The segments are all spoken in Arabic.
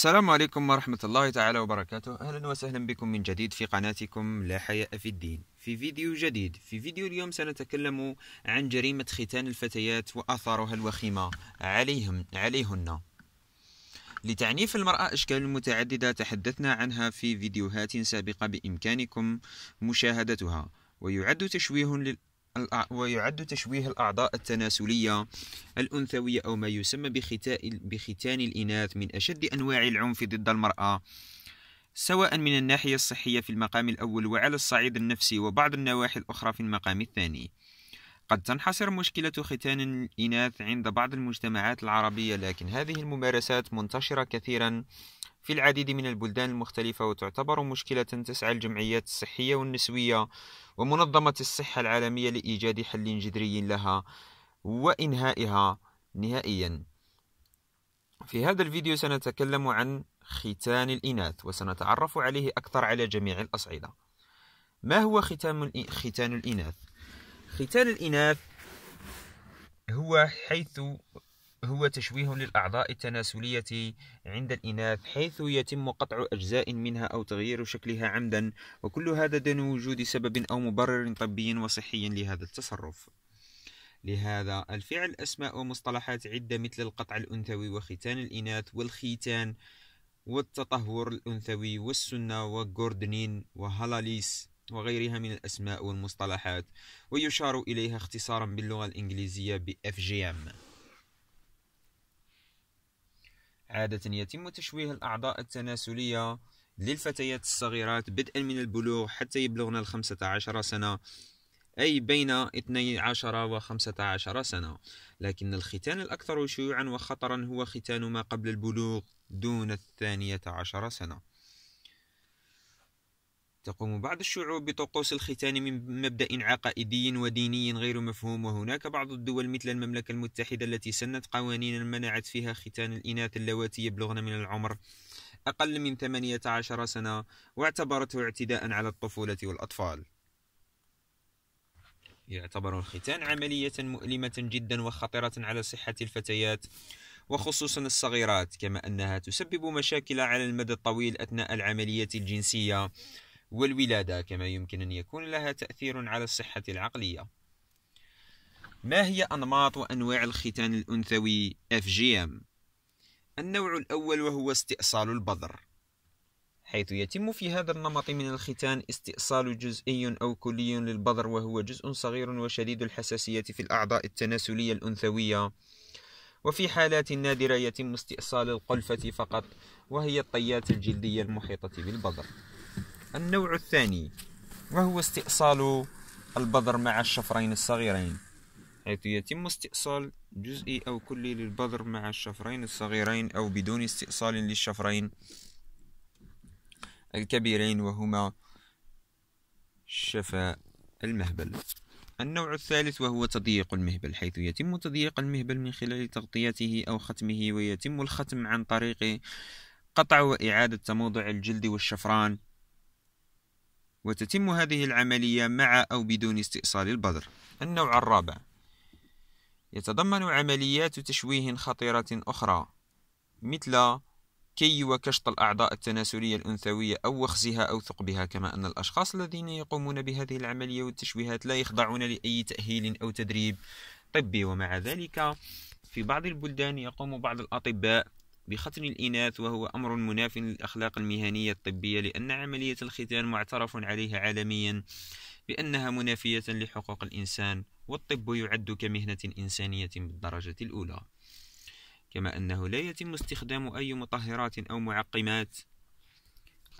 السلام عليكم ورحمة الله تعالى وبركاته أهلا وسهلا بكم من جديد في قناتكم لا حياء في الدين في فيديو جديد في فيديو اليوم سنتكلم عن جريمة ختان الفتيات وآثارها الوخيمة عليهم عليهن لتعنيف المرأة أشكال متعددة تحدثنا عنها في فيديوهات سابقة بإمكانكم مشاهدتها ويعد تشويه ويعد تشويه الأعضاء التناسلية الأنثوية أو ما يسمى بختان الإناث من أشد أنواع العنف ضد المرأة سواء من الناحية الصحية في المقام الأول وعلى الصعيد النفسي وبعض النواحي الأخرى في المقام الثاني قد تنحصر مشكلة ختان الإناث عند بعض المجتمعات العربية لكن هذه الممارسات منتشرة كثيرا في العديد من البلدان المختلفة وتعتبر مشكلة تسعى الجمعيات الصحية والنسوية ومنظمة الصحة العالمية لإيجاد حل جذري لها وإنهائها نهائيا في هذا الفيديو سنتكلم عن ختان الإناث وسنتعرف عليه أكثر على جميع الأصعدة ما هو ختان الإناث؟ ختان الإناث هو حيث هو تشويه للأعضاء التناسلية عند الإناث حيث يتم قطع أجزاء منها أو تغيير شكلها عمدا وكل هذا دون وجود سبب أو مبرر طبي وصحي لهذا التصرف لهذا الفعل أسماء ومصطلحات عدة مثل القطع الأنثوي وختان الإناث والختان والتطهر الأنثوي والسنة وجوردنين وهلاليس وغيرها من الأسماء والمصطلحات ويشار إليها اختصارا باللغة الإنجليزية بـ FGM عادة يتم تشويه الأعضاء التناسلية للفتيات الصغيرات بدءا من البلوغ حتى يبلغن الخمسة عشر سنة أي بين 12 و 15 سنة لكن الختان الأكثر شيوعا وخطرا هو ختان ما قبل البلوغ دون الثانية عشر سنة تقوم بعض الشعوب بطقوس الختان من مبدأ عقائدي وديني غير مفهوم وهناك بعض الدول مثل المملكة المتحدة التي سنت قوانين منعت فيها ختان الإناث اللواتي يبلغن من العمر أقل من 18 سنة واعتبرته اعتداء على الطفولة والأطفال يعتبر الختان عملية مؤلمة جدا وخطرة على صحة الفتيات وخصوصا الصغيرات كما أنها تسبب مشاكل على المدى الطويل أثناء العملية الجنسية والولادة كما يمكن أن يكون لها تأثير على الصحة العقلية ما هي أنماط وأنواع الختان الأنثوي FGM؟ النوع الأول وهو استئصال البذر حيث يتم في هذا النمط من الختان استئصال جزئي أو كلي للبذر وهو جزء صغير وشديد الحساسية في الأعضاء التناسلية الأنثوية وفي حالات نادرة يتم استئصال القلفة فقط وهي الطيات الجلدية المحيطة بالبذر النوع الثاني وهو استئصال البذر مع الشفرين الصغيرين حيث يتم استئصال جزئي أو كلي للبذر مع الشفرين الصغيرين أو بدون استئصال للشفرين الكبيرين وهما شفاء المهبل النوع الثالث وهو تضييق المهبل حيث يتم تضييق المهبل من خلال تغطيته أو ختمه ويتم الختم عن طريق قطع وإعادة تموضع الجلد والشفران وتتم هذه العملية مع أو بدون استئصال البذر النوع الرابع يتضمن عمليات تشويه خطيرة أخرى مثل كي وكشط الأعضاء التناسلية الأنثوية أو وخزها أو ثقبها كما أن الأشخاص الذين يقومون بهذه العملية والتشويهات لا يخضعون لأي تأهيل أو تدريب طبي ومع ذلك في بعض البلدان يقوم بعض الأطباء بختن الإناث وهو أمر مناف للأخلاق المهنية الطبية لأن عملية الختان معترف عليها عالميا بأنها منافية لحقوق الإنسان والطب يعد كمهنة إنسانية بالدرجة الأولى كما أنه لا يتم استخدام أي مطهرات أو معقمات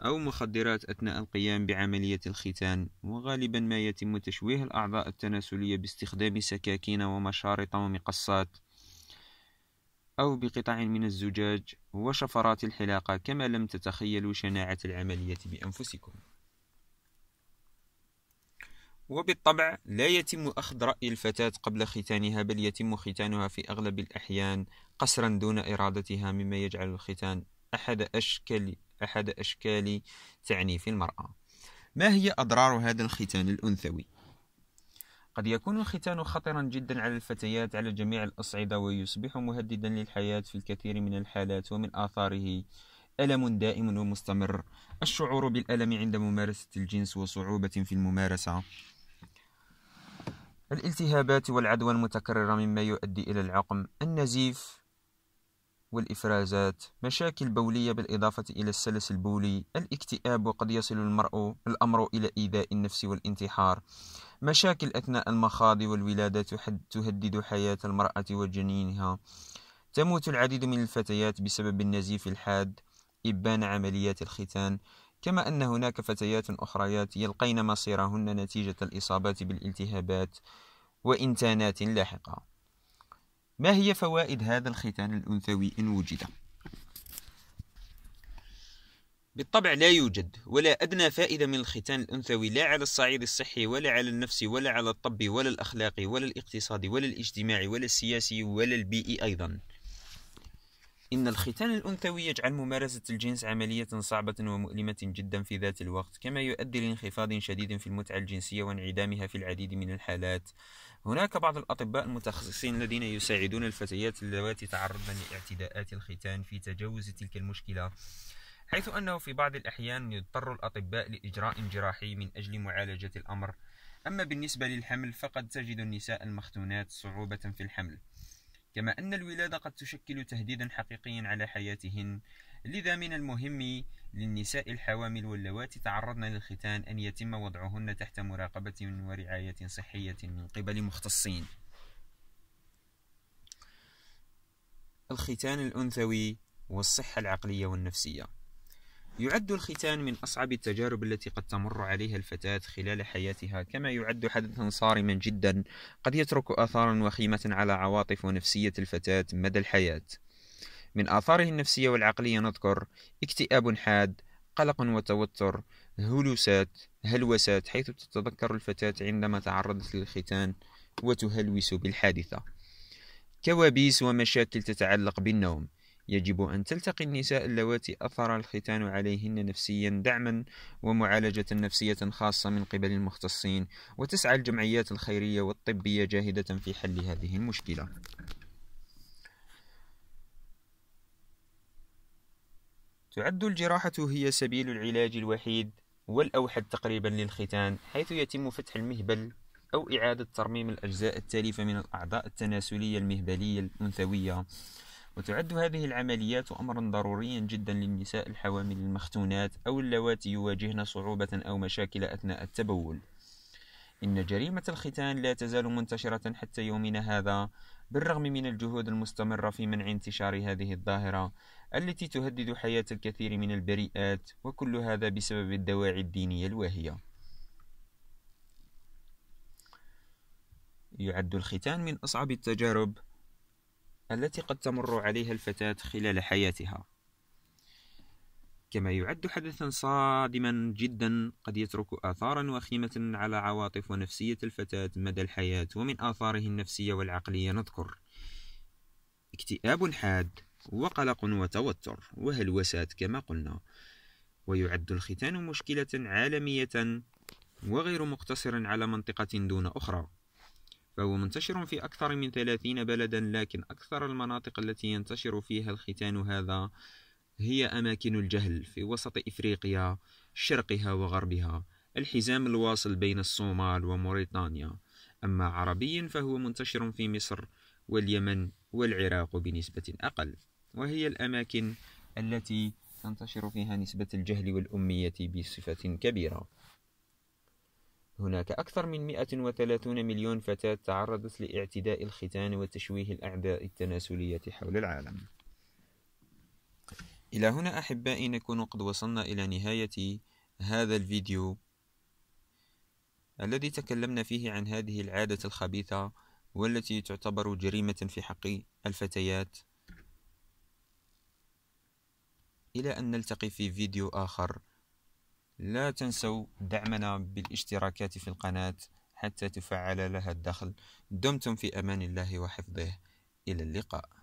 أو مخدرات أثناء القيام بعملية الختان وغالبا ما يتم تشويه الأعضاء التناسلية باستخدام سكاكين ومشارط ومقصات أو بقطع من الزجاج وشفرات الحلاقة كما لم تتخيلوا شناعة العملية بأنفسكم وبالطبع لا يتم أخذ رأي الفتاة قبل ختانها بل يتم ختانها في أغلب الأحيان قسرا دون إرادتها مما يجعل الختان أحد أشكال أحد أشكال تعنيف المرأة ما هي أضرار هذا الختان الأنثوي؟ قد يكون الختان خطرا جدا على الفتيات على جميع الأصعدة ويصبح مهددا للحياة في الكثير من الحالات ومن آثاره ألم دائم ومستمر الشعور بالألم عند ممارسة الجنس وصعوبة في الممارسة الالتهابات والعدوى المتكررة مما يؤدي إلى العقم النزيف والإفرازات مشاكل بولية بالإضافة إلى السلس البولي الاكتئاب وقد يصل المرء الأمر إلى إيذاء النفس والانتحار مشاكل أثناء المخاض والولادة تهدد حياة المرأة وجنينها تموت العديد من الفتيات بسبب النزيف الحاد إبان عمليات الختان كما أن هناك فتيات أخريات يلقين مصيرهن نتيجة الإصابات بالالتهابات وإنتانات لاحقة ما هي فوائد هذا الختان الأنثوي إن وجد؟ بالطبع لا يوجد ولا أدنى فائدة من الختان الأنثوي لا على الصعيد الصحي ولا على النفسي ولا على الطبي ولا الأخلاقي ولا الاقتصادي ولا الاجتماعي ولا السياسي ولا البيئي أيضا إن الختان الأنثوي يجعل ممارسة الجنس عملية صعبة ومؤلمة جدا في ذات الوقت كما يؤدي لانخفاض شديد في المتعة الجنسية وانعدامها في العديد من الحالات هناك بعض الأطباء المتخصصين الذين يساعدون الفتيات اللواتي تعرضن لاعتداءات الختان في تجاوز تلك المشكلة حيث أنه في بعض الأحيان يضطر الأطباء لإجراء جراحي من أجل معالجة الأمر أما بالنسبة للحمل فقد تجد النساء المختونات صعوبة في الحمل كما أن الولادة قد تشكل تهديدا حقيقيا على حياتهن لذا من المهم للنساء الحوامل واللواتي تعرضن للختان أن يتم وضعهن تحت مراقبة ورعاية صحية من قبل مختصين الختان الأنثوي والصحة العقلية والنفسية يعد الختان من أصعب التجارب التي قد تمر عليها الفتاة خلال حياتها كما يعد حدثا صارما جدا قد يترك آثارا وخيمة على عواطف ونفسية الفتاة مدى الحياة من آثاره النفسية والعقلية نذكر اكتئاب حاد قلق وتوتر هلوسات هلوسات حيث تتذكر الفتاة عندما تعرضت للختان وتهلوس بالحادثة كوابيس ومشاكل تتعلق بالنوم يجب أن تلتقي النساء اللواتي أثر الختان عليهن نفسيا دعما ومعالجة نفسية خاصة من قبل المختصين وتسعى الجمعيات الخيرية والطبية جاهدة في حل هذه المشكلة تعد الجراحة هي سبيل العلاج الوحيد والأوحد تقريبا للختان حيث يتم فتح المهبل أو إعادة ترميم الأجزاء التالفة من الأعضاء التناسلية المهبلية الأنثوية وتعد هذه العمليات أمرا ضروريا جدا للنساء الحوامل المختونات أو اللواتي يواجهن صعوبة أو مشاكل أثناء التبول إن جريمة الختان لا تزال منتشرة حتى يومنا هذا بالرغم من الجهود المستمرة في منع انتشار هذه الظاهرة التي تهدد حياة الكثير من البريئات وكل هذا بسبب الدواعي الدينية الواهية يعد الختان من أصعب التجارب التي قد تمر عليها الفتاة خلال حياتها كما يعد حدثا صادما جدا قد يترك آثارا وخيمة على عواطف ونفسية الفتاة مدى الحياة ومن آثاره النفسية والعقلية نذكر اكتئاب حاد وقلق وتوتر وهلوسات كما قلنا ويعد الختان مشكلة عالمية وغير مقتصر على منطقة دون أخرى فهو منتشر في أكثر من 30 بلدا لكن أكثر المناطق التي ينتشر فيها الختان هذا هي أماكن الجهل في وسط إفريقيا شرقها وغربها الحزام الواصل بين الصومال وموريتانيا أما عربي فهو منتشر في مصر واليمن والعراق بنسبة أقل وهي الأماكن التي تنتشر فيها نسبة الجهل والأمية بصفة كبيرة هناك أكثر من 130 مليون فتاة تعرضت لاعتداء الختان وتشويه الأعداء التناسلية حول العالم إلى هنا أحبائي نكون قد وصلنا إلى نهاية هذا الفيديو الذي تكلمنا فيه عن هذه العادة الخبيثة والتي تعتبر جريمة في حق الفتيات إلى أن نلتقي في فيديو آخر لا تنسوا دعمنا بالاشتراكات في القناة حتى تفعل لها الدخل دمتم في أمان الله وحفظه إلى اللقاء